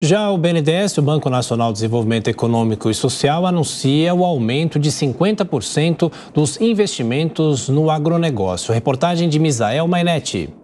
Já o BNDES, o Banco Nacional de Desenvolvimento Econômico e Social, anuncia o aumento de 50% dos investimentos no agronegócio. Reportagem de Misael Mainetti.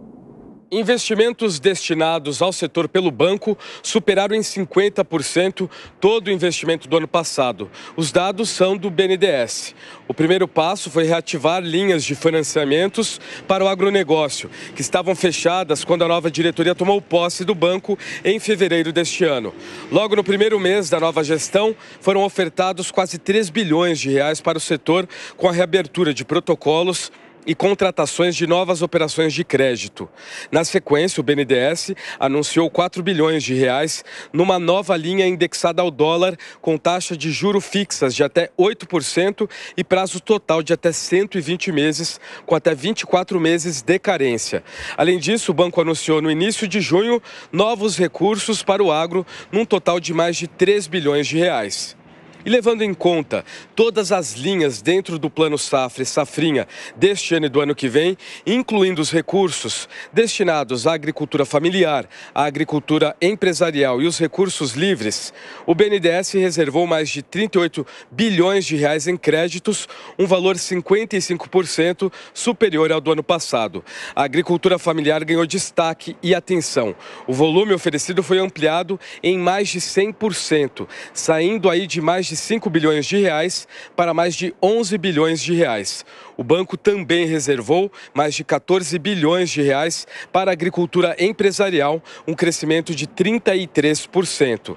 Investimentos destinados ao setor pelo banco superaram em 50% todo o investimento do ano passado. Os dados são do BNDES. O primeiro passo foi reativar linhas de financiamentos para o agronegócio, que estavam fechadas quando a nova diretoria tomou posse do banco em fevereiro deste ano. Logo no primeiro mês da nova gestão, foram ofertados quase 3 bilhões de reais para o setor, com a reabertura de protocolos e contratações de novas operações de crédito. Na sequência, o BNDES anunciou 4 bilhões de reais numa nova linha indexada ao dólar com taxa de juro fixas de até 8% e prazo total de até 120 meses, com até 24 meses de carência. Além disso, o banco anunciou no início de junho novos recursos para o agro, num total de mais de 3 bilhões de reais. E levando em conta todas as linhas dentro do Plano Safra e Safrinha deste ano e do ano que vem, incluindo os recursos destinados à agricultura familiar, à agricultura empresarial e os recursos livres, o BNDES reservou mais de 38 bilhões de reais em créditos, um valor 55% superior ao do ano passado. A agricultura familiar ganhou destaque e atenção. O volume oferecido foi ampliado em mais de 100%, saindo aí de mais de 25 bilhões de reais para mais de 11 bilhões de reais. O banco também reservou mais de 14 bilhões de reais para a agricultura empresarial, um crescimento de 33%.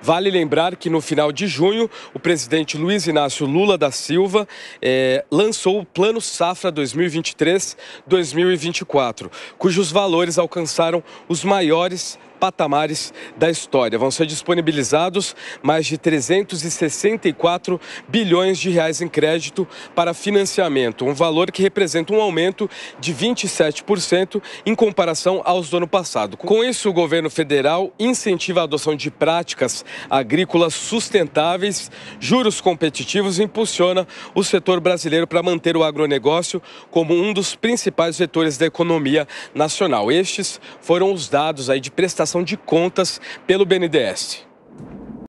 Vale lembrar que no final de junho, o presidente Luiz Inácio Lula da Silva eh, lançou o Plano Safra 2023-2024, cujos valores alcançaram os maiores patamares da história. Vão ser disponibilizados mais de 364 bilhões de reais em crédito para financiamento, um valor que representa um aumento de 27% em comparação aos do ano passado. Com isso, o governo federal incentiva a adoção de práticas agrícolas sustentáveis, juros competitivos e impulsiona o setor brasileiro para manter o agronegócio como um dos principais vetores da economia nacional. Estes foram os dados aí de prestação prestação de contas pelo BNDES.